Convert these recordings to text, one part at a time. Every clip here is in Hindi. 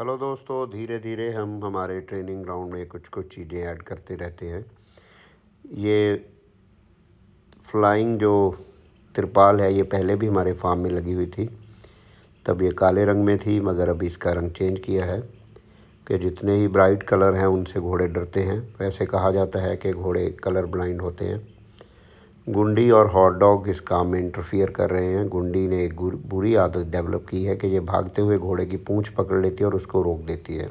हेलो दोस्तों धीरे धीरे हम हमारे ट्रेनिंग ग्राउंड में कुछ कुछ चीज़ें ऐड करते रहते हैं ये फ्लाइंग जो तिरपाल है ये पहले भी हमारे फार्म में लगी हुई थी तब ये काले रंग में थी मगर अब इसका रंग चेंज किया है कि जितने ही ब्राइट कलर हैं उनसे घोड़े डरते हैं वैसे कहा जाता है कि घोड़े कलर ब्लाइंड होते हैं गुंडी और हॉट डॉग इस काम में इंटरफियर कर रहे हैं गुंडी ने एक बुरी आदत डेवलप की है कि ये भागते हुए घोड़े की पूंछ पकड़ लेती है और उसको रोक देती है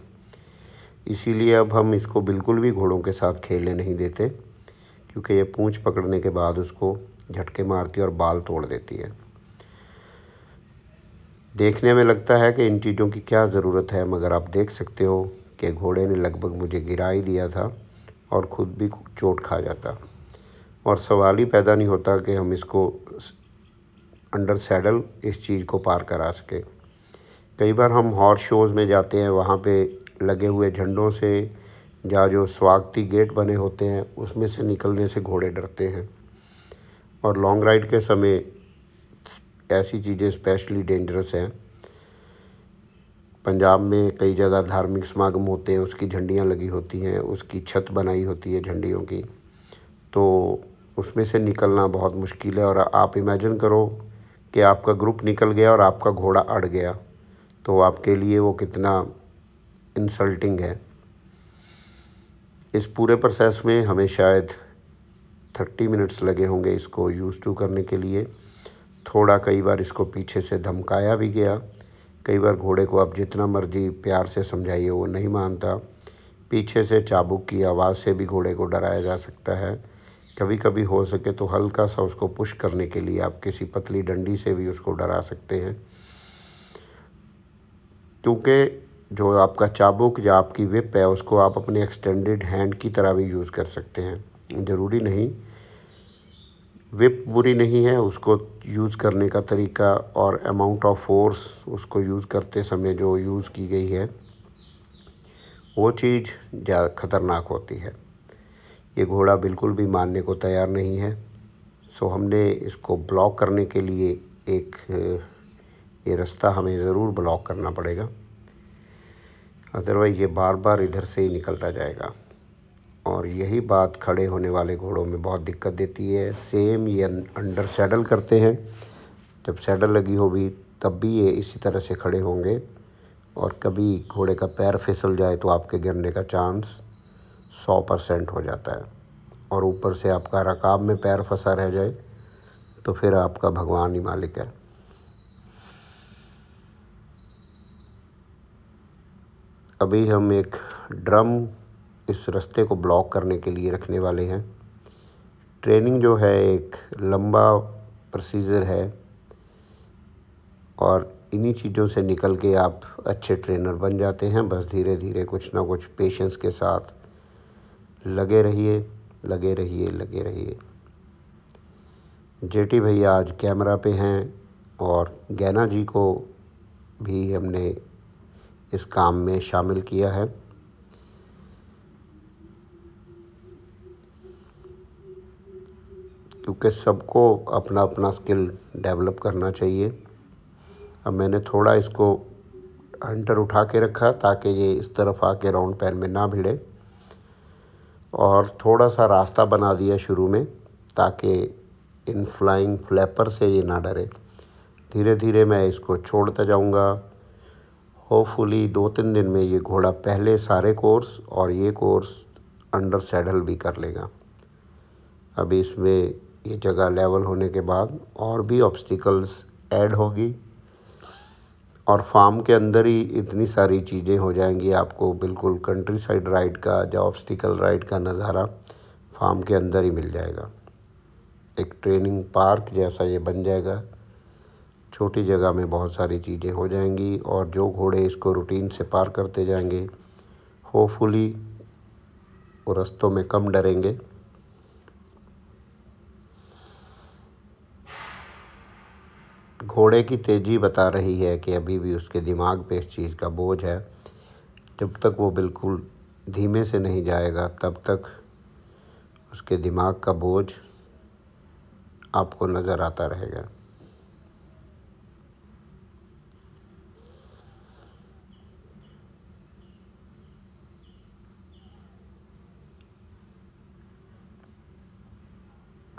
इसीलिए अब हम इसको बिल्कुल भी घोड़ों के साथ खेलने नहीं देते क्योंकि ये पूंछ पकड़ने के बाद उसको झटके मारती है और बाल तोड़ देती है देखने में लगता है कि इन चीज़ों की क्या ज़रूरत है मगर आप देख सकते हो कि घोड़े ने लगभग मुझे गिरा ही दिया था और ख़ुद भी चोट खा जाता और सवाल ही पैदा नहीं होता कि हम इसको अंडर सैडल इस चीज़ को पार करा सकें कई बार हम हॉर्स शोज़ में जाते हैं वहाँ पे लगे हुए झंडों से या जो स्वागती गेट बने होते हैं उसमें से निकलने से घोड़े डरते हैं और लॉन्ग राइड के समय ऐसी चीज़ें स्पेशली डेंजरस हैं पंजाब में कई जगह धार्मिक समागम होते हैं उसकी झंडियाँ लगी होती हैं उसकी छत बनाई होती है झंडियों की तो उसमें से निकलना बहुत मुश्किल है और आप इमेजिन करो कि आपका ग्रुप निकल गया और आपका घोड़ा अड़ गया तो आपके लिए वो कितना इंसल्टिंग है इस पूरे प्रोसेस में हमें शायद थर्टी मिनट्स लगे होंगे इसको यूज़ टू करने के लिए थोड़ा कई बार इसको पीछे से धमकाया भी गया कई बार घोड़े को आप जितना मर्जी प्यार से समझाइए वो नहीं मानता पीछे से चाबुक की आवाज़ से भी घोड़े को डराया जा सकता है कभी कभी हो सके तो हल्का सा उसको पुश करने के लिए आप किसी पतली डंडी से भी उसको डरा सकते हैं क्योंकि जो आपका चाबुक या आपकी विप है उसको आप अपने एक्सटेंडेड हैंड की तरह भी यूज़ कर सकते हैं ज़रूरी नहीं विप बुरी नहीं है उसको यूज़ करने का तरीका और अमाउंट ऑफ फोर्स उसको यूज़ करते समय जो यूज़ की गई है वो चीज़ ज़्यादा ख़तरनाक होती है ये घोड़ा बिल्कुल भी मानने को तैयार नहीं है सो हमने इसको ब्लॉक करने के लिए एक ये रास्ता हमें ज़रूर ब्लॉक करना पड़ेगा अदरवाइज़ ये बार बार इधर से ही निकलता जाएगा और यही बात खड़े होने वाले घोड़ों में बहुत दिक्कत देती है सेम ये अं-, अंडर सैडल करते हैं जब सैडल लगी होगी तब भी ये इसी तरह से खड़े होंगे और कभी घोड़े का पैर फिसल जाए तो आपके गिरने का चांस सौ परसेंट हो जाता है और ऊपर से आपका रकाब में पैर फंसा रह जाए तो फिर आपका भगवान ही मालिक है अभी हम एक ड्रम इस रास्ते को ब्लॉक करने के लिए रखने वाले हैं ट्रेनिंग जो है एक लंबा प्रोसीजर है और इन्हीं चीज़ों से निकल के आप अच्छे ट्रेनर बन जाते हैं बस धीरे धीरे कुछ ना कुछ पेशेंस के साथ लगे रहिए लगे रहिए लगे रहिए जेटी भैया आज कैमरा पे हैं और गैना जी को भी हमने इस काम में शामिल किया है क्योंकि सबको अपना अपना स्किल डेवलप करना चाहिए अब मैंने थोड़ा इसको हंटर उठा के रखा ताकि ये इस तरफ आके राउंड पैर में ना भिड़े और थोड़ा सा रास्ता बना दिया शुरू में ताकि इन फ्लाइंग फ्लैपर से ये ना डरे धीरे धीरे मैं इसको छोड़ता जाऊँगा होपफुली दो तीन दिन में ये घोड़ा पहले सारे कोर्स और ये कोर्स अंडर सैडल भी कर लेगा अभी इसमें ये जगह लेवल होने के बाद और भी ऑब्स्टिकल्स ऐड होगी और फार्म के अंदर ही इतनी सारी चीज़ें हो जाएंगी आपको बिल्कुल कंट्री साइड राइड का या ऑब्स्टिकल राइड का नज़ारा फार्म के अंदर ही मिल जाएगा एक ट्रेनिंग पार्क जैसा ये बन जाएगा छोटी जगह में बहुत सारी चीज़ें हो जाएंगी और जो घोड़े इसको रूटीन से पार करते जाएंगे होपफुली वो रस्तों में कम डरेंगे घोड़े की तेज़ी बता रही है कि अभी भी उसके दिमाग पे इस चीज़ का बोझ है जब तक वो बिल्कुल धीमे से नहीं जाएगा तब तक उसके दिमाग का बोझ आपको नज़र आता रहेगा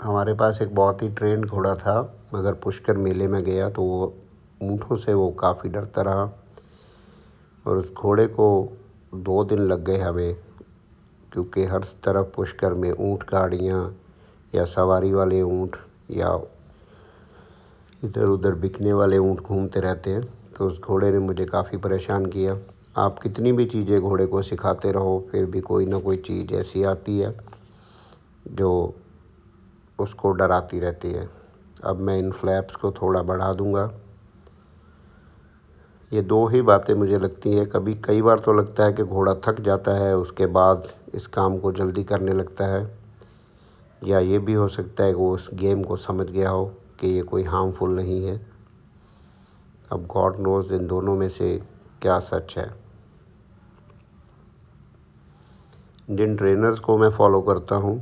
हमारे पास एक बहुत ही ट्रेंड घोड़ा था मगर पुष्कर मेले में गया तो वो ऊँटों से वो काफ़ी डरता रहा और उस घोड़े को दो दिन लग गए हमें क्योंकि हर तरफ पुष्कर में ऊँट गाड़ियाँ या सवारी वाले ऊँट या इधर उधर बिकने वाले ऊँट घूमते रहते हैं तो उस घोड़े ने मुझे काफ़ी परेशान किया आप कितनी भी चीज़ें घोड़े को सिखाते रहो फिर भी कोई ना कोई चीज़ ऐसी आती है जो उसको डराती रहती है अब मैं इन फ्लैप्स को थोड़ा बढ़ा दूंगा ये दो ही बातें मुझे लगती हैं कभी कई बार तो लगता है कि घोड़ा थक जाता है उसके बाद इस काम को जल्दी करने लगता है या ये भी हो सकता है कि वो उस गेम को समझ गया हो कि ये कोई हार्मफुल नहीं है अब गॉड नोज इन दोनों में से क्या सच है जिन ट्रेनर्स को मैं फॉलो करता हूँ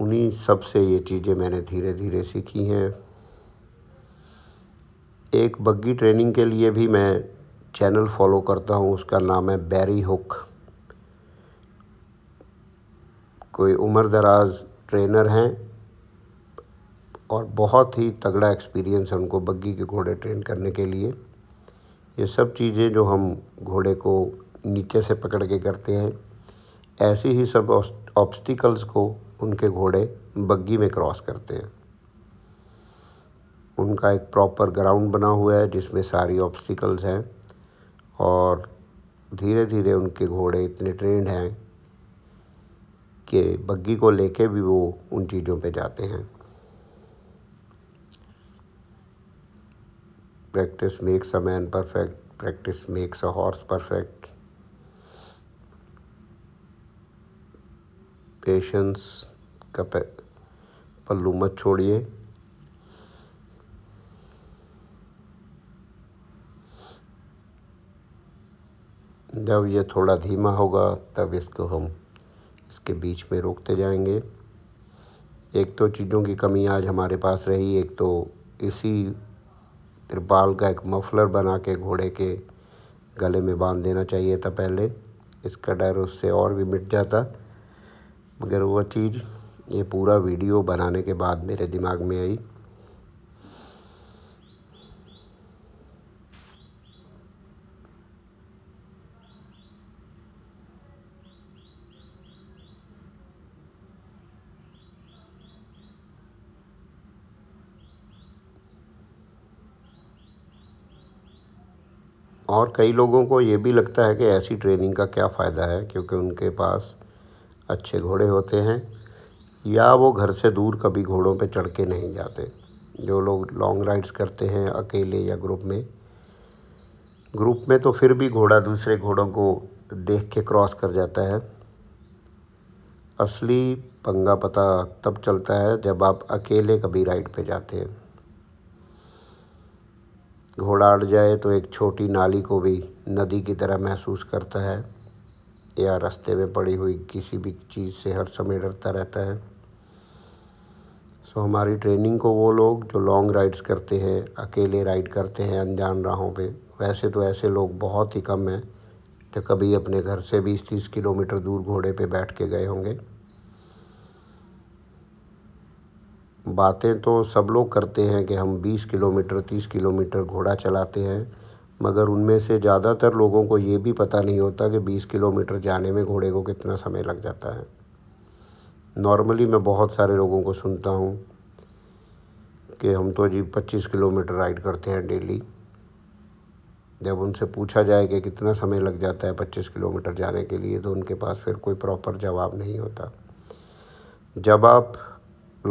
उन्हीं सब से ये चीज़ें मैंने धीरे धीरे सीखी हैं एक बग्गी ट्रेनिंग के लिए भी मैं चैनल फॉलो करता हूँ उसका नाम है बैरी हुक कोई उम्र दराज ट्रेनर हैं और बहुत ही तगड़ा एक्सपीरियंस है उनको बग्गी के घोड़े ट्रेन करने के लिए ये सब चीज़ें जो हम घोड़े को नीचे से पकड़ के करते हैं ऐसी ही सब ऑब्स्टिकल्स को उनके घोड़े बग्गी में क्रॉस करते हैं उनका एक प्रॉपर ग्राउंड बना हुआ है जिसमें सारी ऑब्स्टिकल्स हैं और धीरे धीरे उनके घोड़े इतने ट्रेंड हैं कि बग्गी को लेके भी वो उन चीज़ों पे जाते हैं practice makes a man perfect practice makes a horse perfect patience का पल्लू मत छोड़िए जब ये थोड़ा धीमा होगा तब इसको हम इसके बीच में रोकते जाएंगे एक तो चीज़ों की कमी आज हमारे पास रही एक तो इसी त्रिपाल का एक मफलर बना के घोड़े के गले में बांध देना चाहिए था पहले इसका डर उससे और भी मिट जाता मगर वह चीज़ ये पूरा वीडियो बनाने के बाद मेरे दिमाग में आई और कई लोगों को ये भी लगता है कि ऐसी ट्रेनिंग का क्या फ़ायदा है क्योंकि उनके पास अच्छे घोड़े होते हैं या वो घर से दूर कभी घोड़ों पे चढ़ के नहीं जाते जो लोग लॉन्ग राइड्स करते हैं अकेले या ग्रुप में ग्रुप में तो फिर भी घोड़ा दूसरे घोड़ों को देख के क्रॉस कर जाता है असली पंगा पता तब चलता है जब आप अकेले कभी राइड पे जाते हैं घोड़ा अड़ जाए तो एक छोटी नाली को भी नदी की तरह महसूस करता है या रास्ते में पड़ी हुई किसी भी चीज़ से हर समय डरता रहता है सो हमारी ट्रेनिंग को वो लोग जो लॉन्ग राइड्स करते हैं अकेले राइड करते हैं अनजान राहों पे वैसे तो ऐसे लोग बहुत ही कम हैं जो कभी अपने घर से बीस तीस किलोमीटर दूर घोड़े पे बैठ के गए होंगे बातें तो सब लोग करते हैं कि हम बीस किलोमीटर तीस किलोमीटर घोड़ा चलाते हैं मगर उनमें से ज़्यादातर लोगों को ये भी पता नहीं होता कि 20 किलोमीटर जाने में घोड़े को कितना समय लग जाता है नॉर्मली मैं बहुत सारे लोगों को सुनता हूँ कि हम तो जी 25 किलोमीटर राइड करते हैं डेली जब उनसे पूछा जाए कि कितना समय लग जाता है 25 किलोमीटर जाने के लिए तो उनके पास फिर कोई प्रॉपर जवाब नहीं होता जब आप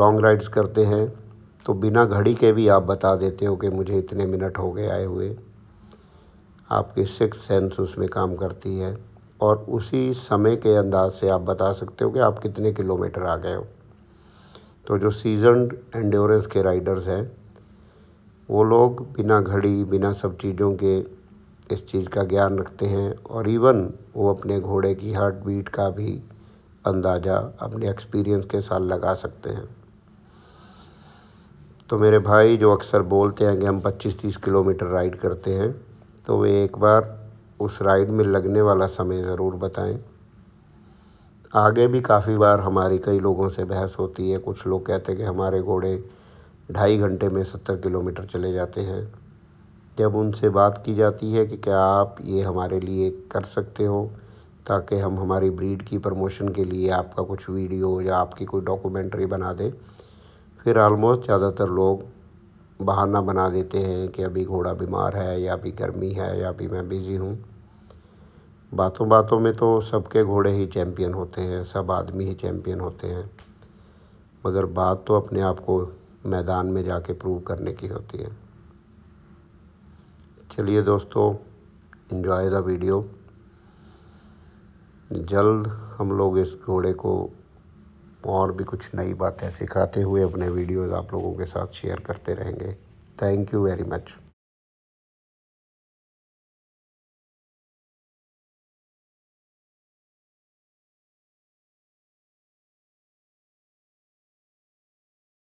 लॉन्ग राइड्स करते हैं तो बिना घड़ी के भी आप बता देते हो कि मुझे इतने मिनट हो गए आए हुए आपकी सिक्स सेंस उसमें काम करती है और उसी समय के अंदाज से आप बता सकते हो कि आप कितने किलोमीटर आ गए हो तो जो सीजनड एंडोरेंस के राइडर्स हैं वो लोग बिना घड़ी बिना सब चीज़ों के इस चीज़ का ज्ञान रखते हैं और इवन वो अपने घोड़े की हार्ट बीट का भी अंदाज़ा अपने एक्सपीरियंस के साथ लगा सकते हैं तो मेरे भाई जो अक्सर बोलते हैं कि हम 25-30 किलोमीटर राइड करते हैं तो वे एक बार उस राइड में लगने वाला समय ज़रूर बताएं आगे भी काफ़ी बार हमारी कई लोगों से बहस होती है कुछ लोग कहते हैं कि हमारे घोड़े ढाई घंटे में सत्तर किलोमीटर चले जाते हैं जब उनसे बात की जाती है कि क्या आप ये हमारे लिए कर सकते हो ताकि हम हमारी ब्रीड की प्रमोशन के लिए आपका कुछ वीडियो या आपकी कोई डॉक्यूमेंट्री बना दें फिर आलमोस्ट ज़्यादातर लोग बहाना बना देते हैं कि अभी घोड़ा बीमार है या अभी गर्मी है या अभी मैं बिज़ी हूँ बातों बातों में तो सबके घोड़े ही चैम्पियन होते हैं सब आदमी ही चैम्पियन होते हैं मगर बात तो अपने आप को मैदान में जाके प्रूव करने की होती है चलिए दोस्तों इन्जॉय द वीडियो जल्द हम लोग इस घोड़े को और भी कुछ नई बातें सिखाते हुए अपने वीडियोस आप लोगों के साथ शेयर करते रहेंगे थैंक यू वेरी मच